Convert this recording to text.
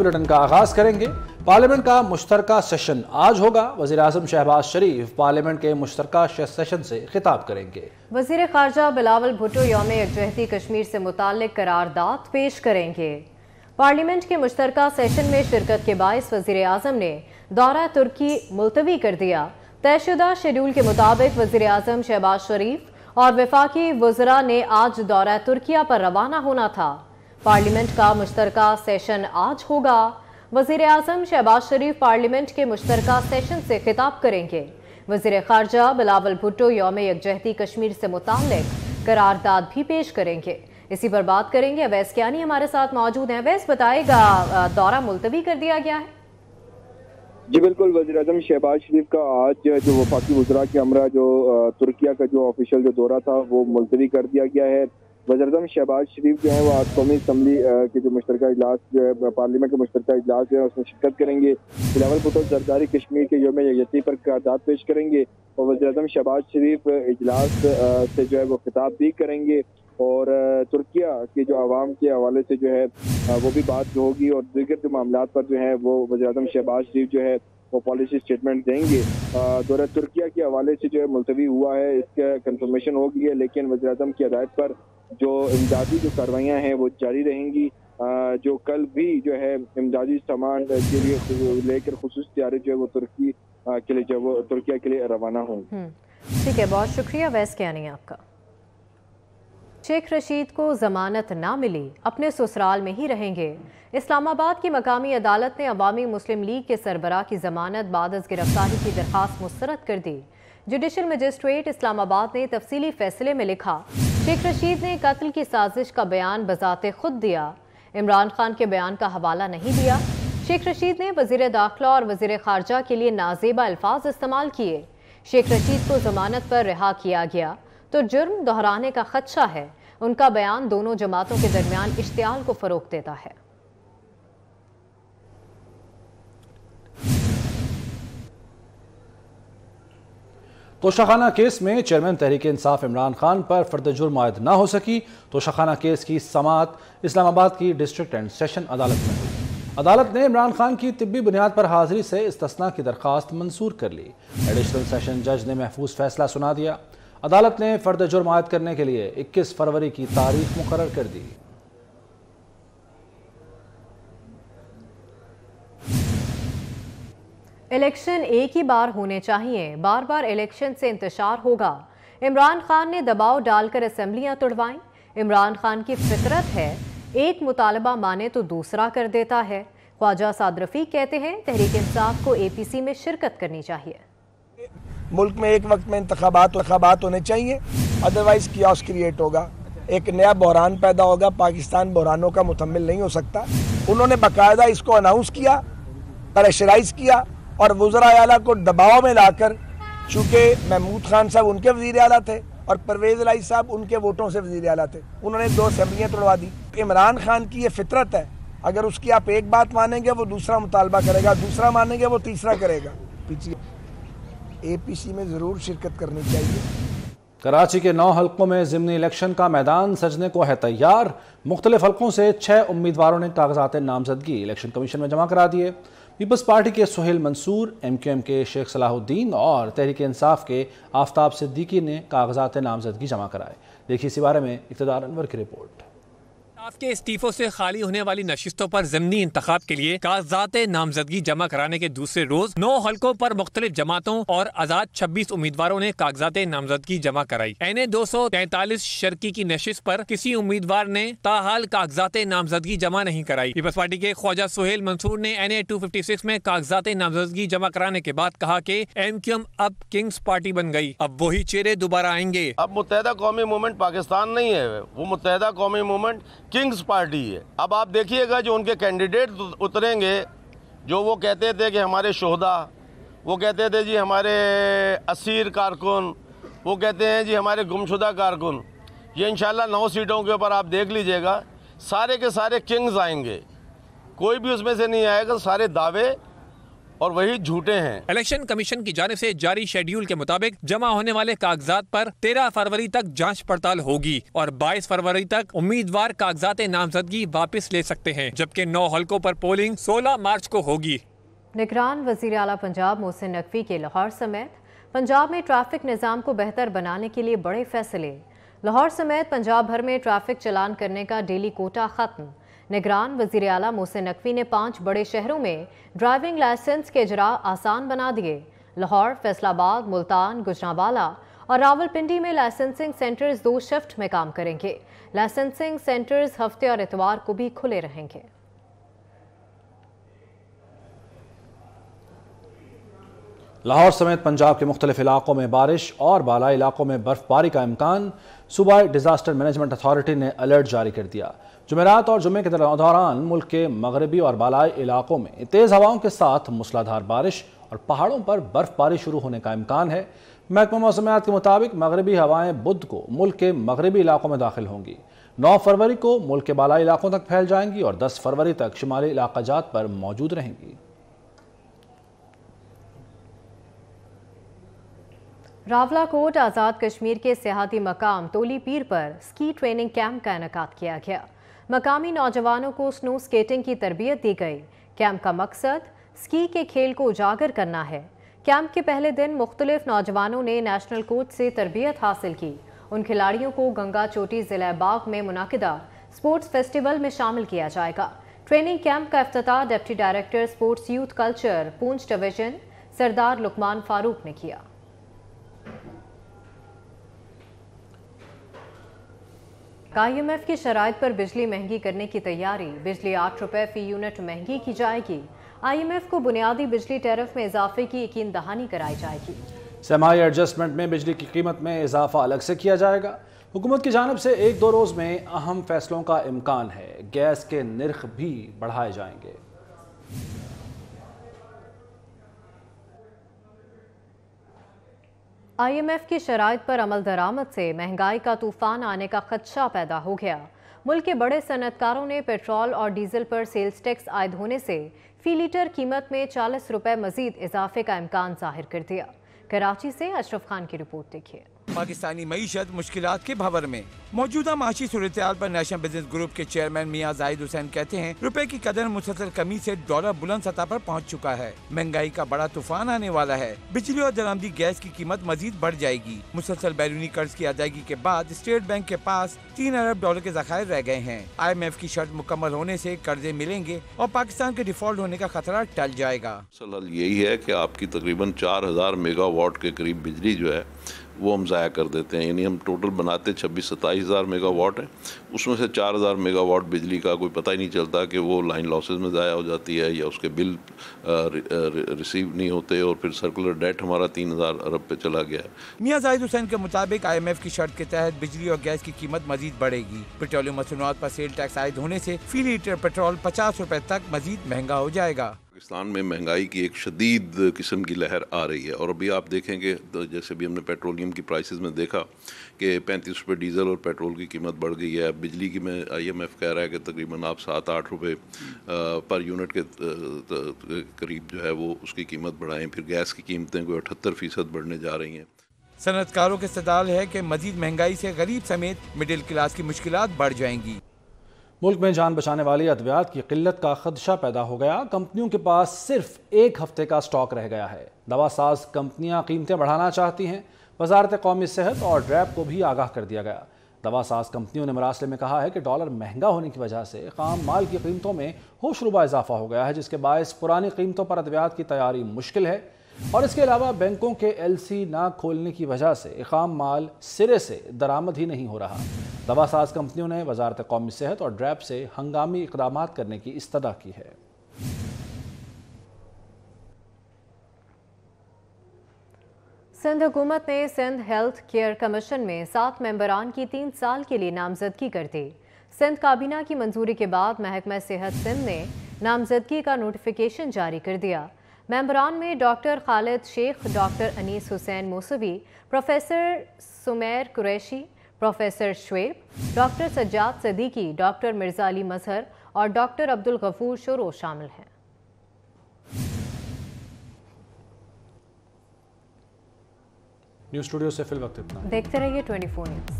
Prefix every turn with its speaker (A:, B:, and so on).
A: Bulletin का आगाज करेंगे पार्लियामेंट का मुश्तर सेशन आज होगा वजी अजम शहबाज शरीफ पार्लियामेंट के मुश्तर सेशन से खिताब करेंगे
B: वजीर खारजा बिलावल भुट्टो योम यकजहती कश्मीर से मुतल करारदात पेश करेंगे पार्लियामेंट के मुश्तर सेशन में शिरकत के बायस वजीर अजम ने दौरा तुर्की मुलतवी कर दिया तयशुदा शेड्यूल के मुताबिक वजीर अजम शहबाज शरीफ और विफाकी वजरा ने आज दौरा तुर्किया पर रवाना होना था पार्लियामेंट का मुश्तर सेशन आज होगा वजीर आजम शहबाज शरीफ पार्लियामेंट के मुश्तर सेशन से खिताब करेंगे वजीर खारजा बिलावल भुट्टो योम यकजहती कश्मीर से मुतल करारदाद भी पेश करेंगे इसी पर बात करेंगे अवैस क्यानी हमारे साथ मौजूद हैं अवैस बताएगा दौरा मुलतवी कर दिया गया है
A: जी बिल्कुल वजी अजम शहबाज शरीफ का आज जो वफाकी वजरा के हमरा जो तुर्किया का जो ऑफिशियल जो दौरा था वो मुलतवी कर दिया गया है वजरदम शहबाज शरीफ जो है वो आज कौमी असम्बली के जो मुश्तर इजलास जो है पार्लियामेंट के मुश्तर इजलास जो है उसमें शिरकत करेंगे बिलावल भुटो जरदारी कश्मीर के योम यकती पर करारदाद पेश करेंगे और वजरदम शहबाज शरीफ इजलास से जो है वो खिताब भी करेंगे और तुर्किया के जो आवाम के हवाले से जो है वो भी बात होगी और दीगर जो मामला पर जो है वो वजरदम शहबाज शरीफ जो है वो पॉलिसी स्टेटमेंट देंगे दौरा तुर्किया के हवाले से जो है मुलतवी हुआ है इसका कंफर्मेशन हो गई है लेकिन अजम की हदायत पर जो इमदादी जो कार्रवाइयाँ हैं वो जारी रहेंगी जो कल भी जो है इमदादी सामान के लिए लेकर खसूस तैयारी जो है वो तुर्की के लिए जो वो तुर्किया के
C: लिए रवाना होंगी
B: हम्म। ठीक है बहुत शुक्रिया वैस के आने आपका शेख रशीद को जमानत ना मिली अपने ससुराल में ही रहेंगे इस्लामाबाद की मकामी अदालत ने अवामी मुस्लिम लीग के सरबरा की जमानत बाद गिरफ्तारी की दरख्वास्त मुस्रद कर दी जुडिशल मजिस्ट्रेट इस्लामाबाद ने तफसीली फैसले में लिखा शेख रशीद ने कत्ल की साजिश का बयान बजाते खुद दिया इमरान खान के बयान का हवाला नहीं दिया शेख रशीद ने वजीर दाखिला और वजीर खारजा के लिए नाजेबा अल्फाज इस्तेमाल किए शेख रशीद को जमानत पर रिहा किया गया तो जुर्म दोहराने का खदशा है उनका बयान दोनों जमातों के दरमियान इश्तियाल को फ़रोग देता है
A: तोशाखाना केस में चेयरमैन तहरीक इंसाफ इमरान खान पर फर्द जुर्म आयद ना हो सकी तोशाखाना केस की समात इस्लामाबाद की डिस्ट्रिक्ट एंड सेशन अदालत में अदालत ने इमरान खान की तिब्बी बुनियाद पर हाजिरी से इस्तना की दरखास्त मंसूर कर ली एडिशनल सेशन जज ने महफूज फैसला सुना दिया अदालत ने फर्द जुर्म आयद करने के लिए 21 फरवरी की तारीख मुकर कर दी
B: इलेक्शन एक ही बार होने चाहिए बार बार इलेक्शन से इंतजार होगा इमरान खान ने दबाव डालकर असम्बलियां तुड़वाई इमरान खान की फितरत है एक मुतालबा माने तो दूसरा कर देता है ख्वाजा सादरफी कहते हैं तहरीक इंसाफ को एपीसी में शिरकत करनी चाहिए
C: मुल्क में एक वक्त में इंतबात वबात होने चाहिए अदरवाइज़ उस क्रिएट होगा एक नया बहरान पैदा होगा पाकिस्तान बहरानों का मुतमिल नहीं हो सकता उन्होंने बाकायदा इसको अनाउंस किया प्रेशराइज किया और वजरा अला को दबाव में लाकर चूँकि महमूद खान साहब उनके वजीर अला थे और परवेज़ लाई साहब उनके वोटों से वजीर अला थे उन्होंने दो असम्बलियाँ तोड़वा दी इमरान खान की ये फितरत है अगर उसकी आप एक बात मानेंगे वो दूसरा मुतालबा करेगा दूसरा मानेंगे वो तीसरा करेगा पीछे एपीसी में ज़रूर शिरकत करनी चाहिए
A: कराची के नौ हलकों में जिमनी इलेक्शन का मैदान सजने को है तैयार मुख्तलिफ हलकों से छः उम्मीदवारों ने कागजात नामजदगी इलेक्शन कमीशन में जमा करा दिए पीपल्स पार्टी के Suhail Mansoor M Q M के शेख सलाहुद्दीन और तहरीक इंसाफ के आफ्ताब सिद्दीकी ने कागजात नामजदगी जमा कराए देखिए इसी बारे में इकतदार अनवर की रिपोर्ट आपके इस्तीफों से खाली होने वाली नशितों पर जमनी इंतखब के लिए कागजात नामजदगी जमा कराने के दूसरे रोज नौ हल्कों पर मुख्तलिफ जमातों और आजाद छब्बीस उम्मीदवारों ने कागजात नामजदगी जमा कराई एन ए दो सौ तैतालीस शर्की की नशिस्त पर किसी उम्मीदवार ने ताहाल कागजात नामजदगी जमा नहीं कराई पीपल्स पार्टी के ख्वाजा सुहेल मंसूर ने N A two fifty six में कागजात नामजदगी जमा कराने के बाद कहा की एम क्यू एम अब
C: किंग्स पार्टी बन गयी अब वही चेहरे दोबारा आएंगे अब मुतहदा कौमी मूवमेंट पाकिस्तान नहीं है वो मुतहदा कौमी मूवमेंट किंग्स पार्टी है अब आप देखिएगा जो उनके कैंडिडेट उतरेंगे जो वो कहते थे कि हमारे शहदा वो कहते थे जी हमारे असीर कारकुन वो कहते हैं जी हमारे गुमशुदा कारकुन ये इन नौ सीटों के ऊपर आप देख लीजिएगा सारे के सारे किंग्स आएंगे कोई भी उसमें से नहीं आएगा सारे दावे और वही झूठे हैं इलेक्शन कमीशन की जानब ऐसी जारी शेड्यूल
A: के मुताबिक जमा होने वाले कागजात आरोप तेरह फरवरी तक जाँच पड़ताल होगी और बाईस फरवरी तक उम्मीदवार कागजात नामजदगी वापस ले सकते हैं जबकि नौ हल्कों पर पोलिंग 16 मार्च को होगी
B: निगरान वजीर अला पंजाब मोहसिन नकवी के लाहौर समेत पंजाब में ट्रैफिक निज़ाम को बेहतर बनाने के लिए बड़े फैसले लाहौर समेत पंजाब भर में ट्रैफिक चलान करने का डेली कोटा खत्म निगरान वजीर अला मोहसिन नकवी ने पांच बड़े शहरों में ड्राइविंग लाइसेंस के जरा आसान बना दिए लाहौर फैसलाबाद मुल्तान गुजरावाला और रावलपिंडी में लाइसेंसिंग सेंटर्स दो शिफ्ट में काम करेंगे लाइसेंसिंग सेंटर्स हफ्ते और इतवार को भी खुले रहेंगे
A: लाहौर समेत पंजाब के मुख्तलिफ इलाकों में बारिश और बाला इलाकों में बर्फबारी का इम्कान सूबाई डिजास्टर मैनेजमेंट अथॉरिटी ने अलर्ट जारी कर दिया जुमेरात और जुमे के दौरान मुल्क के मगरबी और बालाई इलाकों में तेज़ हवाओं के साथ मूसलाधार बारिश और पहाड़ों पर बर्फबारी शुरू होने का इम्कान है महकमा मौसमियात के मुताबिक मगरबी हवाएं बुध को मुल्क के मगरबी इलाकों में दाखिल होंगी नौ फरवरी को मुल्क के बालाई इलाकों तक फैल जाएंगी और दस फरवरी तक शुमाली इलाकाजात पर मौजूद रहेंगी
B: रावलाकोट आज़ाद कश्मीर के सियाती मकाम तोली पीर पर स्की ट्रेनिंग कैंप का इनका किया गया मकामी नौजवानों को स्नो स्केटिंग की तरबियत दी गई कैंप का मकसद स्की के खेल को उजागर करना है कैंप के पहले दिन मुख्तलिफ नौजवानों ने नेशनल कोच से तरबियत हासिल की उन खिलाड़ियों को गंगा चोटी ज़िला बाग में मुनदा स्पोर्ट्स फेस्टिवल में शामिल किया जाएगा ट्रेनिंग कैंप का अफ्ताह deputy director sports youth culture Poonch division Sardar Luqman Farooq ने किया आईएमएफ की शराय पर बिजली महंगी करने की तैयारी बिजली आठ रुपए फी यूनिट महंगी की जाएगी आईएमएफ को बुनियादी बिजली टैरिफ में इजाफे की यकीन दहानी कराई जाएगी
A: सेमाई एडजस्टमेंट में बिजली की कीमत में इजाफा अलग से किया जाएगा हुकूमत की जानब से एक दो रोज़ में अहम फैसलों का इम्कान है गैस के निर्ख भी बढ़ाए जाएंगे
B: आई एम एफ की शराइ पर अमल दरामद से महंगाई का तूफान आने का खदशा पैदा हो गया मुल्क के बड़े सनतकारों ने पेट्रोल और डीजल पर सेल्स टैक्स आयद होने से फी लीटर कीमत में चालीस रुपये मजीद इजाफे का इम्कान जाहिर कर दिया कराची से अशरफ खान की रिपोर्ट देखिए
C: पाकिस्तानी मीशत मुश्किल के भवर में मौजूदा माशी सूरत पर नेशनल बिजनेस ग्रुप के चेयरमैन मियाँ जाहिद हुसैन कहते हैं रुपए की कदर मुसलसल कमी से डॉलर बुलंद सतह पर पहुंच चुका है महंगाई का बड़ा तूफान आने वाला है बिजली और दरामदी गैस की कीमत मजीद बढ़ जाएगी मुसलसल बैरूनी कर्ज की अदायगी के बाद स्टेट बैंक के पास तीन अरब डॉलर के जखायर रह गए हैं आई एम एफ की शर्त मुकम्मल होने ऐसी कर्जे मिलेंगे और पाकिस्तान के डिफॉल्ट होने का खतरा टल जाएगा सलाह
A: यही है की आपकी तकरीबन चार हजार मेगावाट के करीब बिजली जो है वो हम ज़ाया कर देते हैं यानी हम टोटल बनाते छब्बीस सत्ताईस हज़ार मेगावाट हैं उसमें से चार हज़ार मेगावाट बिजली का कोई पता ही नहीं चलता कि वो लाइन लॉसेज में ज़ाया हो जाती है या उसके बिल रिसीव नहीं होते और फिर सर्कुलर डेट हमारा तीन हज़ार अरब पे चला गया है
C: मियाँ जाहिद हुसैन के मुताबिक आई एम एफ की शर्त के तहत बिजली और गैस की कीमत मजीद बढ़ेगी पेट्रोलियम मसनूआत पर सेल टैक्स आयद होने से फी लीटर पेट्रोल पचास रुपये तक मजीद महंगा हो जाएगा
A: पाकिस्तान में महंगाई की एक शदीद किस्म की लहर आ रही है और अभी आप देखेंगे तो जैसे भी हमने पेट्रोलियम की प्राइसेस में देखा कि पैंतीस रुपये डीजल और पेट्रोल की कीमत बढ़ गई है बिजली की में आईएमएफ कह रहा है कि तकरीबन आप सात आठ रुपये पर यूनिट के करीब जो है वो उसकी कीमत बढ़ाएं फिर गैस की कीमतें कोई अठहत्तर फ़ीसद बढ़ने जा
C: रही हैं सनतकारों के सदाल है कि मजीद महंगाई से गरीब समेत मिडिल क्लास की मुश्किल बढ़ जाएंगी
A: मुल्क में जान बचाने वाली अद्वियात की किल्लत का खदशा पैदा हो गया कंपनियों के पास सिर्फ एक हफ्ते का स्टॉक रह गया है दवासाज कंपनियां कीमतें बढ़ाना चाहती हैं वजारत कौमी सेहत और ड्रैप को भी आगाह कर दिया गया दवा साज कंपनियों ने मरासले में कहा है कि डॉलर महंगा होने की वजह से खाम माल की कीमतों में होशरुबा इजाफा हो गया है जिसके बायस पुरानी कीमतों पर अद्वियात की तैयारी मुश्किल है और इसके अलावा बैंकों के एल सी ना खोलने की वजह से खाम माल सिरे से दरामद ही नहीं हो रहा दवा साज कंपनियों ने वजारत कौमी सेहत और ड्रैप से हंगामी इकदाम करने की इस्तः की है
B: सिंध हुकूमत ने सिंध हेल्थ केयर कमीशन में सात मेंबरान की तीन साल के लिए नामजदगी कर दी सिंध काबीना की मंजूरी के बाद महकमा सेहत सिंध ने नामजदगी का नोटिफिकेशन जारी कर दिया मेंबरान में doctor Khalid Sheikh doctor Anees Hussain Moosavi professor Sumair Qureshi professor Shoaib doctor Sajjad Siddiqui doctor Mirza Ali Mazhar और डॉक्टर अब्दुल गफूर शोरो शामिल हैं
A: न्यूज स्टूडियो से फिल वक्त इतना
B: देखते रहिए 24 न्यूज